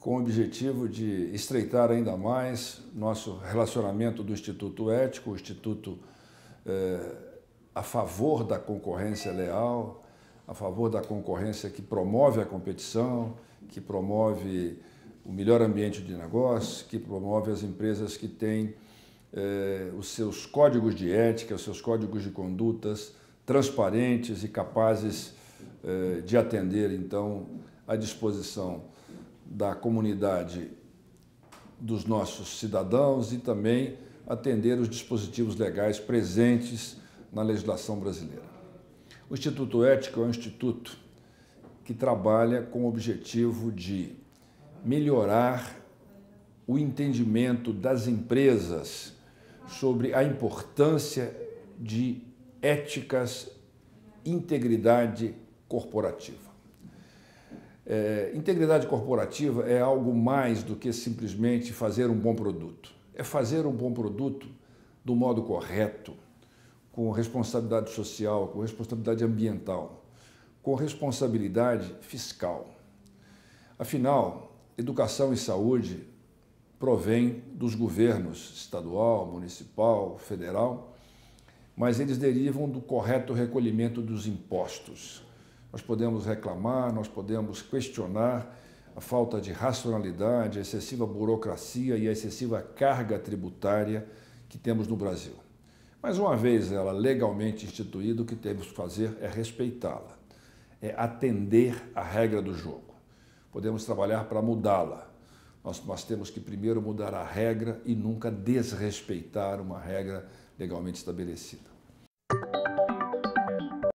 com o objetivo de estreitar ainda mais nosso relacionamento do Instituto Ético, o Instituto eh, a favor da concorrência leal, a favor da concorrência que promove a competição, que promove o melhor ambiente de negócio, que promove as empresas que têm eh, os seus códigos de ética, os seus códigos de condutas transparentes e capazes eh, de atender, então, à disposição da comunidade dos nossos cidadãos e também atender os dispositivos legais presentes na legislação brasileira. O Instituto Ético é um instituto que trabalha com o objetivo de melhorar o entendimento das empresas sobre a importância de éticas, integridade corporativa. É, integridade corporativa é algo mais do que simplesmente fazer um bom produto. É fazer um bom produto do modo correto, com responsabilidade social, com responsabilidade ambiental, com responsabilidade fiscal. Afinal, educação e saúde provém dos governos estadual, municipal, federal, mas eles derivam do correto recolhimento dos impostos, nós podemos reclamar, nós podemos questionar a falta de racionalidade, a excessiva burocracia e a excessiva carga tributária que temos no Brasil. Mas uma vez ela legalmente instituída, o que temos que fazer é respeitá-la, é atender à regra do jogo. Podemos trabalhar para mudá-la. Nós, nós temos que primeiro mudar a regra e nunca desrespeitar uma regra legalmente estabelecida.